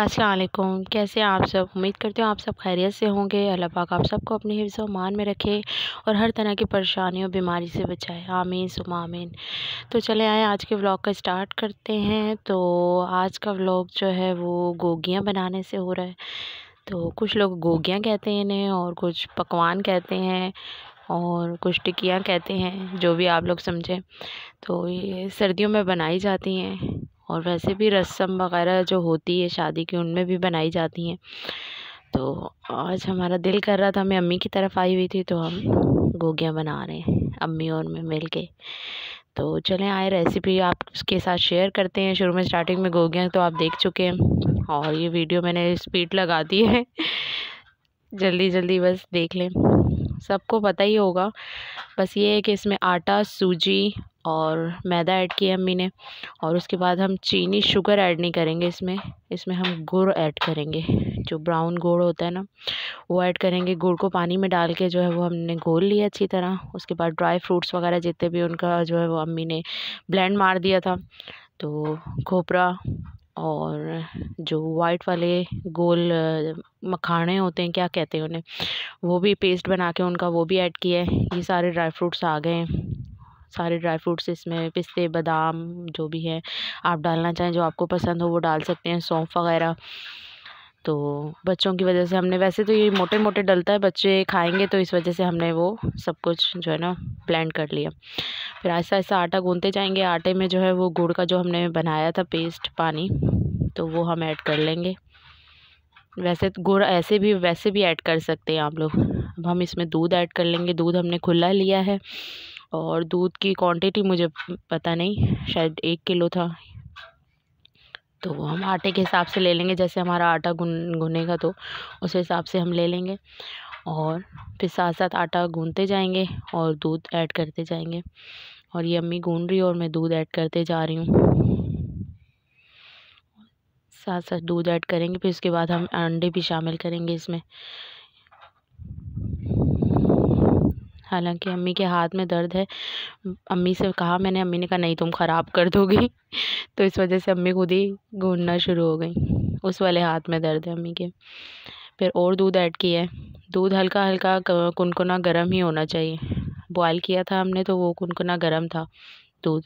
असलकुम कैसे आप सब उम्मीद करते हो आप सब खैरियत से होंगे अल्लाह पाक आप सबको अपने हिफ्स मान में रखे और हर तरह की परेशानी और बीमारी से बचाए आमीन सुम आमीन तो चले आए आज के व्लॉग का स्टार्ट करते हैं तो आज का व्लॉग जो है वो गोगियाँ बनाने से हो रहा है तो कुछ लोग गोगियाँ कहते हैं इन्हें और कुछ पकवान कहते हैं और कुछ टिकियाँ कहते हैं जो भी आप लोग समझें तो ये सर्दियों में बनाई जाती हैं और वैसे भी रस्म वगैरह जो होती है शादी की उनमें भी बनाई जाती हैं तो आज हमारा दिल कर रहा था मैं अम्मी की तरफ आई हुई थी तो हम गोगियाँ बना रहे हैं अम्मी और मैं मिल के तो चलें आए रेसिपी आपके साथ शेयर करते हैं शुरू में स्टार्टिंग में गोगियाँ तो आप देख चुके हैं और ये वीडियो मैंने स्पीड लगा दी है जल्दी जल्दी बस देख लें सबको पता ही होगा बस ये है कि इसमें आटा सूजी और मैदा ऐड किया अम्मी ने और उसके बाद हम चीनी शुगर ऐड नहीं करेंगे इसमें इसमें हम गुड़ ऐड करेंगे जो ब्राउन गुड़ होता है ना वो ऐड करेंगे गुड़ को पानी में डाल के जो है वो हमने घोल लिया अच्छी तरह उसके बाद ड्राई फ्रूट्स वगैरह जितने भी उनका जो है वो अम्मी ने ब्लेंड मार दिया था तो खोपरा और जो वाइट वाले गोल मखाने होते हैं क्या कहते हैं उन्हें वो भी पेस्ट बना के उनका वो भी ऐड किया है ये सारे ड्राई फ्रूट्स आ गए हैं सारे ड्राई फ्रूट्स इसमें पिस्ते बादाम जो भी है आप डालना चाहें जो आपको पसंद हो वो डाल सकते हैं सौंफ वगैरह तो बच्चों की वजह से हमने वैसे तो ये मोटे मोटे डलता है बच्चे खाएंगे तो इस वजह से हमने वो सब कुछ जो है ना ब्लेंड कर लिया फिर ऐसा ऐसा आटा गूंदते जाएंगे आटे में जो है वो गुड़ का जो हमने बनाया था पेस्ट पानी तो वो हम ऐड कर लेंगे वैसे तो गुड़ ऐसे भी वैसे भी ऐड कर सकते हैं आप लोग अब हम इसमें दूध ऐड कर लेंगे दूध हमने खुला लिया है और दूध की क्वांटिटी मुझे पता नहीं शायद एक किलो था तो वो हम आटे के हिसाब से ले लेंगे जैसे हमारा आटा गुन गुनेगा तो उस हिसाब से हम ले लेंगे और फिर साथ साथ आटा गूनते जाएंगे और दूध ऐड करते जाएंगे और ये अम्मी गून रही है और मैं दूध ऐड करते जा रही हूँ साथ साथ दूध ऐड करेंगे फिर उसके बाद हम अंडे भी शामिल करेंगे इसमें हालांकि अम्मी के हाथ में दर्द है अम्मी से कहा मैंने अम्मी ने कहा नहीं तुम ख़राब कर दोगी तो इस वजह से अम्मी खुद ही घूमना शुरू हो गई उस वाले हाथ में दर्द है अम्मी के फिर और दूध ऐड किया दूध हल्का हल्का कुनकुना गर्म ही होना चाहिए बॉयल किया था हमने तो वो कुनकुना गर्म था दूध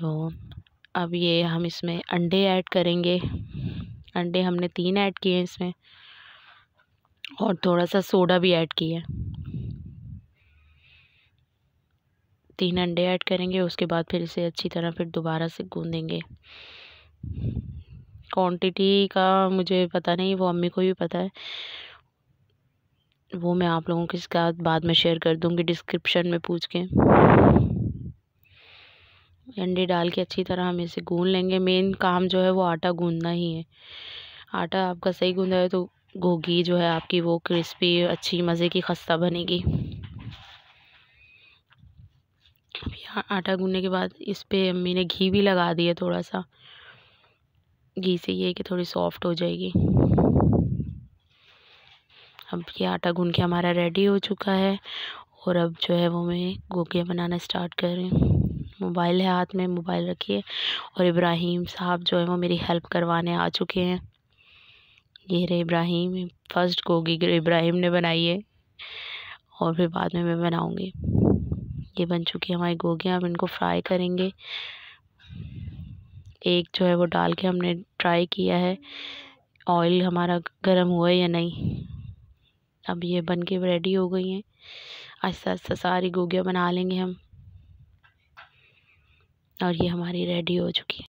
तो अब ये हम इसमें अंडे ऐड करेंगे अंडे हमने तीन ऐड किए इसमें और थोड़ा सा सोडा भी ऐड किया तीन अंडे ऐड करेंगे उसके बाद फिर इसे अच्छी तरह फिर दोबारा से गूंदेंगे क्वांटिटी का मुझे पता नहीं वो अम्मी को भी पता है वो मैं आप लोगों के साथ बाद में शेयर कर दूंगी डिस्क्रिप्शन में पूछ के अंडे डाल के अच्छी तरह हम इसे गूंद लेंगे मेन काम जो है वो आटा गूंदना ही है आटा आपका सही गूंदा है तो घोगी जो है आपकी वो क्रिस्पी अच्छी मज़े की खस्ता बनेगी यहाँ आटा गूंदने के बाद इस पर अम्मी ने घी भी लगा दिया थोड़ा सा घी से ये कि थोड़ी सॉफ्ट हो जाएगी अब ये आटा गूंद के हमारा रेडी हो चुका है और अब जो है वो मैं गोगिया बनाना स्टार्ट कर रही हूँ मोबाइल है हाथ में मोबाइल रखिए और इब्राहिम साहब जो है वो मेरी हेल्प करवाने आ चुके हैं ये रे इब्राहिम फर्स्ट गोगी इब्राहिम ने बनाई है और फिर बाद में मैं बनाऊँगी ये बन चुकी है हमारी गोगियाँ अब इनको फ्राई करेंगे एक जो है वो डाल के हमने ट्राई किया है ऑयल हमारा गर्म हुआ या नहीं अब ये बन के रेडी हो गई हैं आस्ता आस्ता सारी गोगियाँ बना लेंगे हम और ये हमारी रेडी हो चुकी है